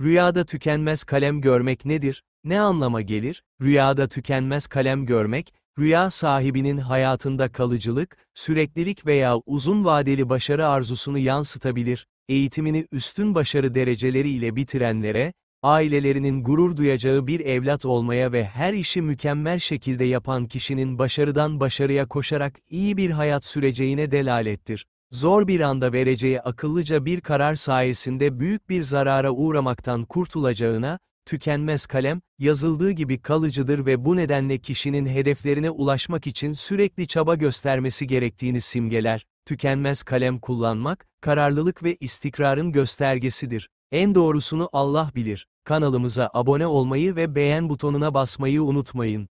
Rüyada tükenmez kalem görmek nedir? Ne anlama gelir? Rüyada tükenmez kalem görmek, rüya sahibinin hayatında kalıcılık, süreklilik veya uzun vadeli başarı arzusunu yansıtabilir. Eğitimini üstün başarı dereceleri ile bitirenlere, ailelerinin gurur duyacağı bir evlat olmaya ve her işi mükemmel şekilde yapan kişinin başarıdan başarıya koşarak iyi bir hayat süreceğine delalettir. Zor bir anda vereceği akıllıca bir karar sayesinde büyük bir zarara uğramaktan kurtulacağına, tükenmez kalem, yazıldığı gibi kalıcıdır ve bu nedenle kişinin hedeflerine ulaşmak için sürekli çaba göstermesi gerektiğini simgeler. Tükenmez kalem kullanmak, kararlılık ve istikrarın göstergesidir. En doğrusunu Allah bilir. Kanalımıza abone olmayı ve beğen butonuna basmayı unutmayın.